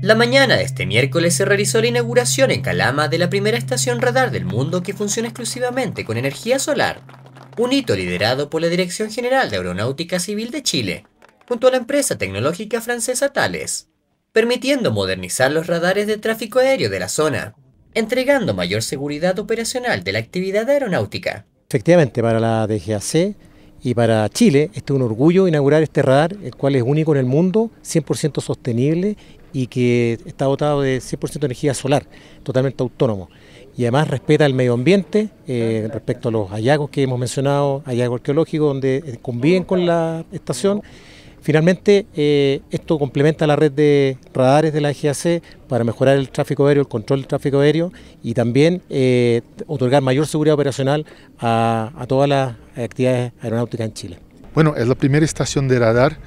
La mañana de este miércoles se realizó la inauguración en Calama de la primera estación radar del mundo que funciona exclusivamente con energía solar, un hito liderado por la Dirección General de Aeronáutica Civil de Chile, junto a la empresa tecnológica francesa Thales, permitiendo modernizar los radares de tráfico aéreo de la zona, entregando mayor seguridad operacional de la actividad aeronáutica. Efectivamente, para la DGAC y para Chile es un orgullo inaugurar este radar, el cual es único en el mundo, 100% sostenible y que está dotado de 100% de energía solar, totalmente autónomo. Y además respeta el medio ambiente eh, respecto a los hallazgos que hemos mencionado, hallazgos arqueológicos donde eh, conviven con la estación. Finalmente, eh, esto complementa la red de radares de la EGAC... para mejorar el tráfico aéreo, el control del tráfico aéreo y también otorgar mayor seguridad operacional a, a todas las actividades aeronáuticas en Chile. Bueno, es la primera estación de radar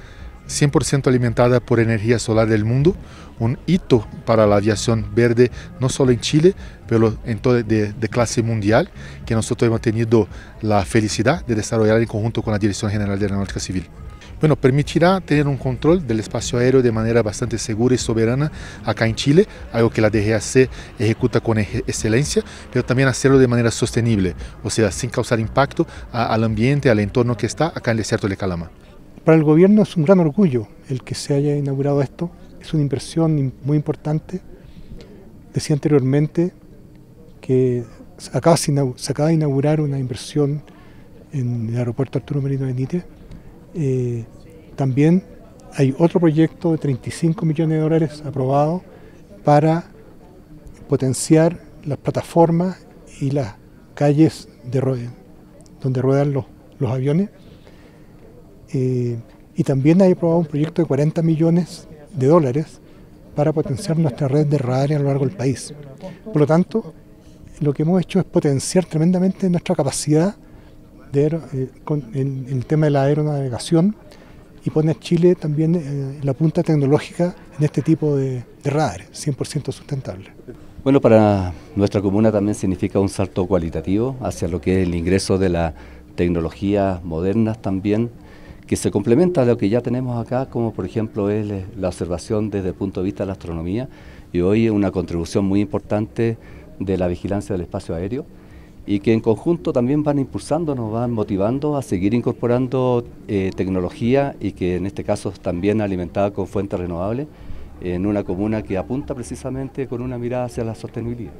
100% alimentada por energía solar del mundo, un hito para la aviación verde, no solo en Chile, pero en todo de, de, clase mundial, que nosotros hemos tenido la felicidad de desarrollar en conjunto con la Dirección General de Aeronáutica Civil. Bueno, permitirá tener un control del espacio aéreo de manera bastante segura y soberana acá en Chile, algo que la DGAC ejecuta con excelencia, pero también hacerlo de manera sostenible, o sea, sin causar impacto al ambiente, al entorno que está acá en el desierto de Calama. Para el gobierno es un gran orgullo el que se haya inaugurado esto. Es una inversión muy importante. Decía anteriormente que se acaba, de inaugurar una inversión en el aeropuerto Arturo Merino Benítez. Eh, también hay otro proyecto de 35 millones de dólares aprobado para potenciar las plataformas y las calles donde ruedan los aviones. Eh, y también hay aprobado un proyecto de 40 millones de dólares para potenciar nuestra red de radar a lo largo del país. Por lo tanto, lo que hemos hecho es potenciar tremendamente nuestra capacidad de, eh, en el, tema de la aeronavegación y poner Chile también en eh, la punta tecnológica en este tipo de, de radares, 100% sustentable. Bueno, para nuestra comuna también significa un salto cualitativo hacia lo que es el ingreso de las tecnologías modernas también que se complementa a lo que ya tenemos acá, como por ejemplo es la observación desde el punto de vista de la astronomía, y hoy una contribución muy importante de la vigilancia del espacio aéreo, y que en conjunto también van impulsando, nos van motivando a seguir incorporando eh, tecnología y que en este caso también alimentada con fuentes renovables en una comuna que apunta precisamente con una mirada hacia la sostenibilidad.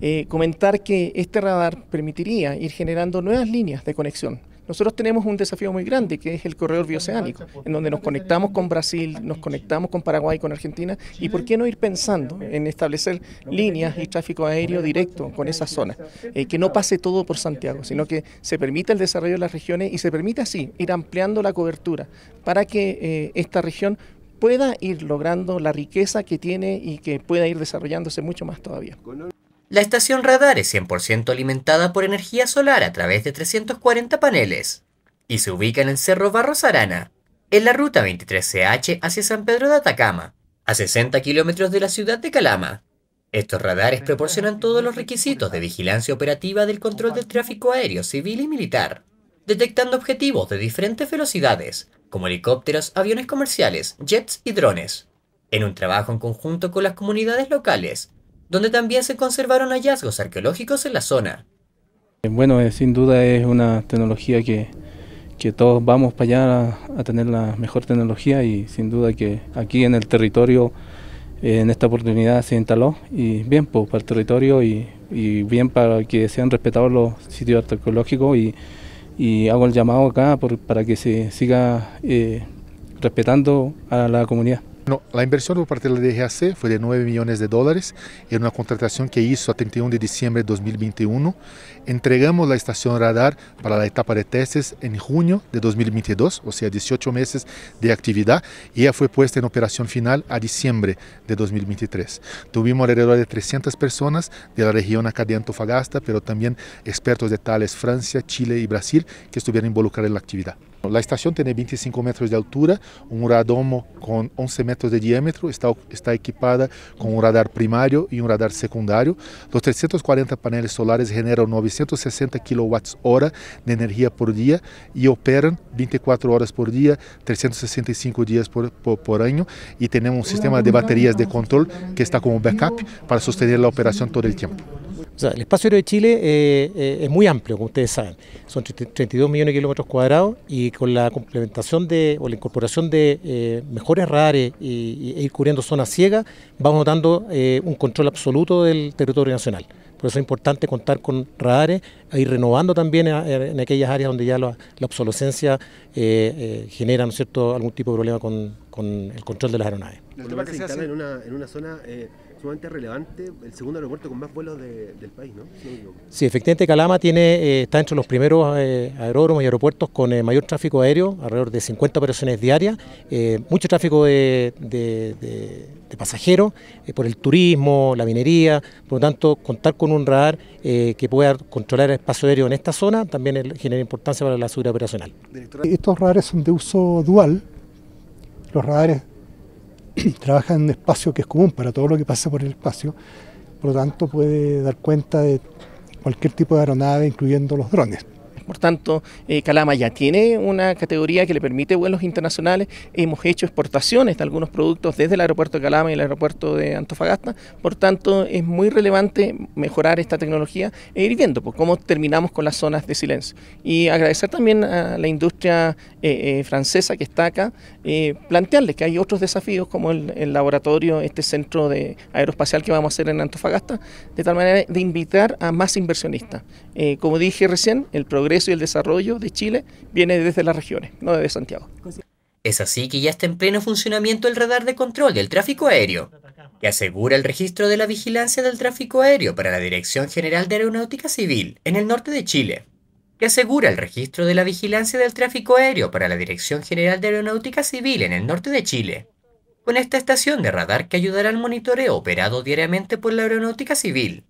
Eh, comentar que este radar permitiría ir generando nuevas líneas de conexión nosotros tenemos un desafío muy grande, que es el corredor bioceánico, pues, en donde nos conectamos con Brasil, nos conectamos con Paraguay, con Argentina, y por qué no ir pensando en establecer líneas y tráfico aéreo directo con esa zona, eh, que no pase todo por Santiago, sino que se permita el desarrollo de las regiones y se permita así ir ampliando la cobertura para que eh, esta región pueda ir logrando la riqueza que tiene y que pueda ir desarrollándose mucho más todavía. La estación radar es 100% alimentada por energía solar a través de 340 paneles y se ubica en el Cerro Barros Arana, en la ruta 23CH hacia San Pedro de Atacama, a 60 kilómetros de la ciudad de Calama. Estos radares proporcionan todos los requisitos de vigilancia operativa del control del tráfico aéreo civil y militar, detectando objetivos de diferentes velocidades, como helicópteros, aviones comerciales, jets y drones, en un trabajo en conjunto con las comunidades locales donde también se conservaron hallazgos arqueológicos en la zona. Eh, bueno, eh, sin duda es una tecnología que, todos vamos para allá a, tener la mejor tecnología y sin duda que aquí en el territorio, eh, en esta oportunidad se instaló y bien pues, para el territorio y, bien para que sean respetados los sitios arqueológicos y, y hago el llamado acá por, para que se siga respetando a la comunidad la inversión por parte de la DGAC fue de 9 millones de dólares en una contratación que hizo a 31 de diciembre de 2021. Entregamos la estación radar para la etapa de testes en junio de 2022, o sea, 18 meses de actividad, y ya fue puesta en operación final a diciembre de 2023. Tuvimos alrededor de 300 personas de la región acá de Antofagasta, pero también expertos de tales Francia, Chile y Brasil que estuvieron involucrados en la actividad. La estación tiene 25 metros de altura, un radomo con 11 metros metros de diâmetro, está, está equipada com um radar primário e um radar secundário. Os 340 painéis solares generam 960 kWh de energia por dia e operam 24 horas por dia, 365 dias por, por, por ano. E temos um sistema de baterias de controle que está como backup para sustentar a operação todo o tempo. O sea, el espacio aéreo de Chile eh, eh, es muy amplio, como ustedes saben. Son 32 millones de kilómetros cuadrados y con la complementación de, o la incorporación de eh, mejores radares y, e ir cubriendo zonas ciegas, vamos dando un control absoluto del territorio nacional. Por eso es importante contar con radares, e ir renovando también en, aquellas áreas donde ya la, obsolescencia genera ¿no cierto? algún tipo de problema con, con el control de las aeronaves. en una zona sumamente relevante, el segundo aeropuerto con más vuelos del país, ¿no? sí, efectivamente Calama tiene, eh, está entre los primeros eh, aeródromos y aeropuertos con eh, mayor tráfico aéreo, alrededor de 50 operaciones diarias, mucho tráfico de, de pasajeros por el turismo, la minería, por lo tanto contar con un radar que pueda controlar el espacio aéreo en esta zona también genera importancia para la seguridad operacional. Estos radares son de uso dual, los radares trabaja en un espacio que es común para todo lo que pasa por el espacio, por lo tanto puede dar cuenta de cualquier tipo de aeronave, incluyendo los drones. Por tanto, eh, Calama ya tiene una categoría que le permite vuelos internacionales. Hemos hecho exportaciones de algunos productos desde el aeropuerto de Calama y el aeropuerto de Antofagasta. Por tanto, es muy relevante mejorar esta tecnología e ir viendo pues, cómo terminamos con las zonas de silencio. Y agradecer también a la industria eh, eh, francesa que está acá, plantearles que hay otros desafíos como el, el laboratorio, este centro de aeroespacial que vamos a hacer en Antofagasta, de tal manera de invitar a más inversionistas. como dije recién, el progreso y el desarrollo de Chile viene desde las regiones, no desde Santiago. Es así que ya está en pleno funcionamiento el radar de control del tráfico aéreo, que asegura el registro de la vigilancia del tráfico aéreo para la Dirección General de Aeronáutica Civil en el norte de Chile, que asegura el registro de la vigilancia del tráfico aéreo para la Dirección General de Aeronáutica Civil en el norte de Chile, con esta estación de radar que ayudará al monitoreo operado diariamente por la Aeronáutica Civil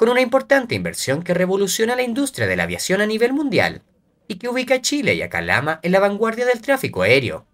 con una importante inversión que revoluciona la industria de la aviación a nivel mundial y que ubica a Chile y a Calama en la vanguardia del tráfico aéreo.